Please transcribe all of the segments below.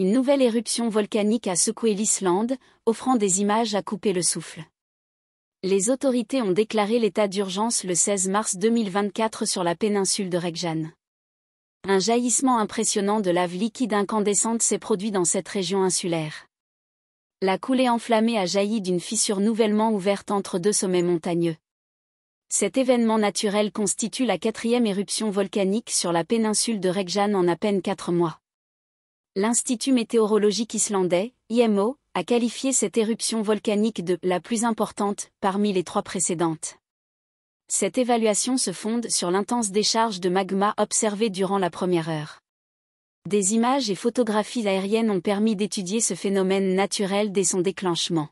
une nouvelle éruption volcanique a secoué l'Islande, offrant des images à couper le souffle. Les autorités ont déclaré l'état d'urgence le 16 mars 2024 sur la péninsule de Rekjan. Un jaillissement impressionnant de lave liquide incandescente s'est produit dans cette région insulaire. La coulée enflammée a jailli d'une fissure nouvellement ouverte entre deux sommets montagneux. Cet événement naturel constitue la quatrième éruption volcanique sur la péninsule de Rekjan en à peine quatre mois. L'Institut météorologique islandais, IMO, a qualifié cette éruption volcanique de la plus importante parmi les trois précédentes. Cette évaluation se fonde sur l'intense décharge de magma observée durant la première heure. Des images et photographies aériennes ont permis d'étudier ce phénomène naturel dès son déclenchement.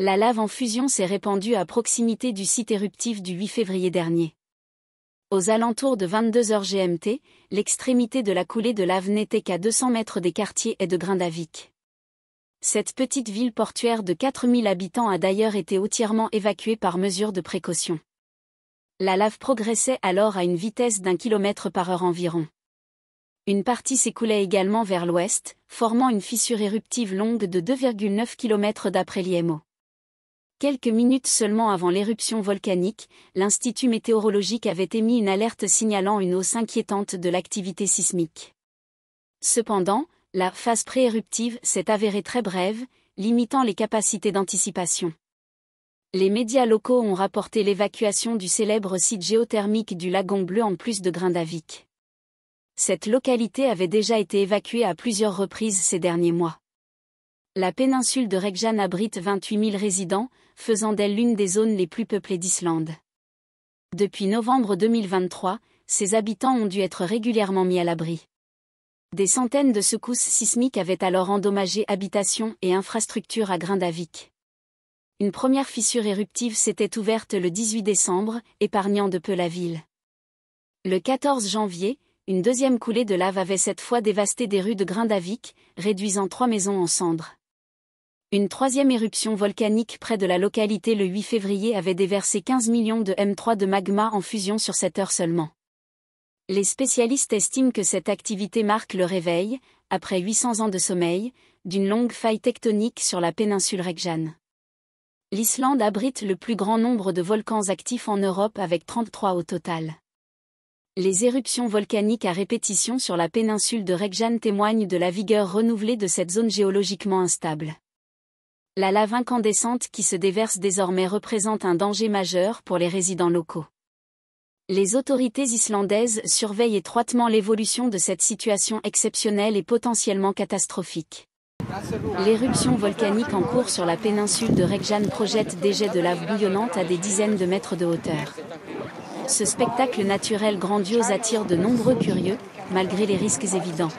La lave en fusion s'est répandue à proximité du site éruptif du 8 février dernier. Aux alentours de 22h GMT, l'extrémité de la coulée de lave n'était qu'à 200 mètres des quartiers et de Grindavik. Cette petite ville portuaire de 4000 habitants a d'ailleurs été entièrement évacuée par mesure de précaution. La lave progressait alors à une vitesse d'un kilomètre par heure environ. Une partie s'écoulait également vers l'ouest, formant une fissure éruptive longue de 2,9 km d'après l'IMO. Quelques minutes seulement avant l'éruption volcanique, l'Institut météorologique avait émis une alerte signalant une hausse inquiétante de l'activité sismique. Cependant, la phase prééruptive s'est avérée très brève, limitant les capacités d'anticipation. Les médias locaux ont rapporté l'évacuation du célèbre site géothermique du Lagon Bleu en plus de Grindavik. Cette localité avait déjà été évacuée à plusieurs reprises ces derniers mois. La péninsule de Rekjan abrite 28 000 résidents, faisant d'elle l'une des zones les plus peuplées d'Islande. Depuis novembre 2023, ses habitants ont dû être régulièrement mis à l'abri. Des centaines de secousses sismiques avaient alors endommagé habitations et infrastructures à Grindavik une première fissure éruptive s'était ouverte le 18 décembre, épargnant de peu la ville. Le 14 janvier, une deuxième coulée de lave avait cette fois dévasté des rues de Grindavik, réduisant trois maisons en cendres. Une troisième éruption volcanique près de la localité le 8 février avait déversé 15 millions de M3 de magma en fusion sur cette heure seulement. Les spécialistes estiment que cette activité marque le réveil, après 800 ans de sommeil, d'une longue faille tectonique sur la péninsule Rekjan. L'Islande abrite le plus grand nombre de volcans actifs en Europe avec 33 au total. Les éruptions volcaniques à répétition sur la péninsule de Rekjan témoignent de la vigueur renouvelée de cette zone géologiquement instable. La lave incandescente qui se déverse désormais représente un danger majeur pour les résidents locaux. Les autorités islandaises surveillent étroitement l'évolution de cette situation exceptionnelle et potentiellement catastrophique. L'éruption volcanique en cours sur la péninsule de Rekjan projette des jets de lave bouillonnante à des dizaines de mètres de hauteur. Ce spectacle naturel grandiose attire de nombreux curieux, malgré les risques évidents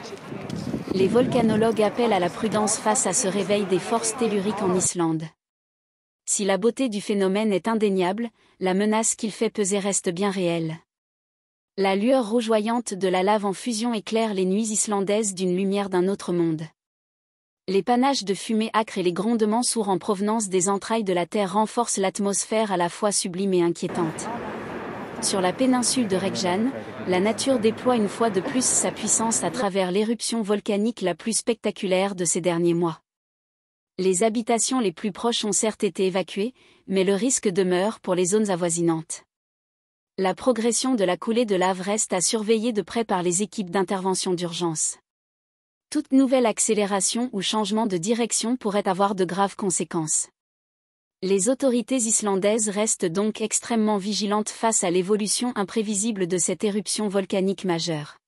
les volcanologues appellent à la prudence face à ce réveil des forces telluriques en Islande. Si la beauté du phénomène est indéniable, la menace qu'il fait peser reste bien réelle. La lueur rougeoyante de la lave en fusion éclaire les nuits islandaises d'une lumière d'un autre monde. Les panaches de fumée âcre et les grondements sourds en provenance des entrailles de la Terre renforcent l'atmosphère à la fois sublime et inquiétante. Sur la péninsule de Rekjan, la nature déploie une fois de plus sa puissance à travers l'éruption volcanique la plus spectaculaire de ces derniers mois. Les habitations les plus proches ont certes été évacuées, mais le risque demeure pour les zones avoisinantes. La progression de la coulée de lave reste à surveiller de près par les équipes d'intervention d'urgence. Toute nouvelle accélération ou changement de direction pourrait avoir de graves conséquences. Les autorités islandaises restent donc extrêmement vigilantes face à l'évolution imprévisible de cette éruption volcanique majeure.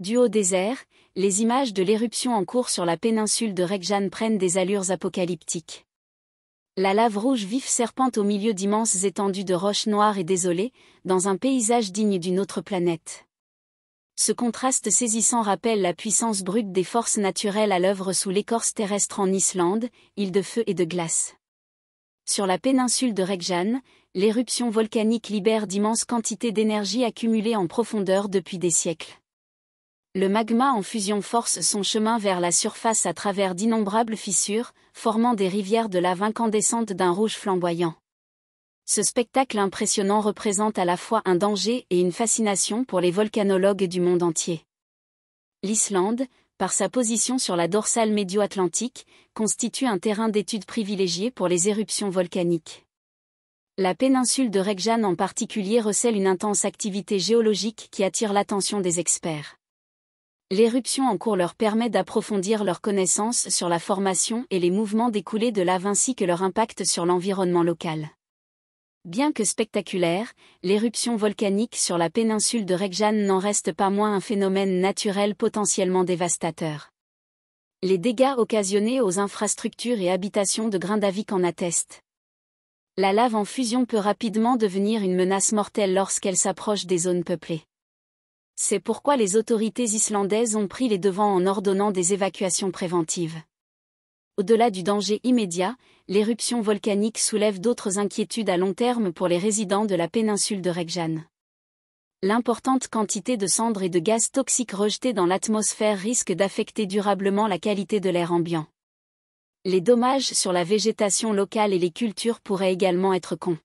Du haut désert, les images de l'éruption en cours sur la péninsule de Rekjan prennent des allures apocalyptiques. La lave rouge vif serpente au milieu d'immenses étendues de roches noires et désolées, dans un paysage digne d'une autre planète. Ce contraste saisissant rappelle la puissance brute des forces naturelles à l'œuvre sous l'écorce terrestre en Islande, île de feu et de glace. Sur la péninsule de Rekjan, l'éruption volcanique libère d'immenses quantités d'énergie accumulée en profondeur depuis des siècles. Le magma en fusion force son chemin vers la surface à travers d'innombrables fissures, formant des rivières de lave incandescentes d'un rouge flamboyant. Ce spectacle impressionnant représente à la fois un danger et une fascination pour les volcanologues du monde entier. L'Islande, par sa position sur la dorsale médio-atlantique, constitue un terrain d'étude privilégié pour les éruptions volcaniques. La péninsule de Rekjan en particulier recèle une intense activité géologique qui attire l'attention des experts. L'éruption en cours leur permet d'approfondir leurs connaissances sur la formation et les mouvements découlés de lave ainsi que leur impact sur l'environnement local. Bien que spectaculaire, l'éruption volcanique sur la péninsule de Rekjan n'en reste pas moins un phénomène naturel potentiellement dévastateur. Les dégâts occasionnés aux infrastructures et habitations de Grindavik en attestent. La lave en fusion peut rapidement devenir une menace mortelle lorsqu'elle s'approche des zones peuplées. C'est pourquoi les autorités islandaises ont pris les devants en ordonnant des évacuations préventives au-delà du danger immédiat, l'éruption volcanique soulève d'autres inquiétudes à long terme pour les résidents de la péninsule de Rekjan. L'importante quantité de cendres et de gaz toxiques rejetés dans l'atmosphère risque d'affecter durablement la qualité de l'air ambiant. Les dommages sur la végétation locale et les cultures pourraient également être cons.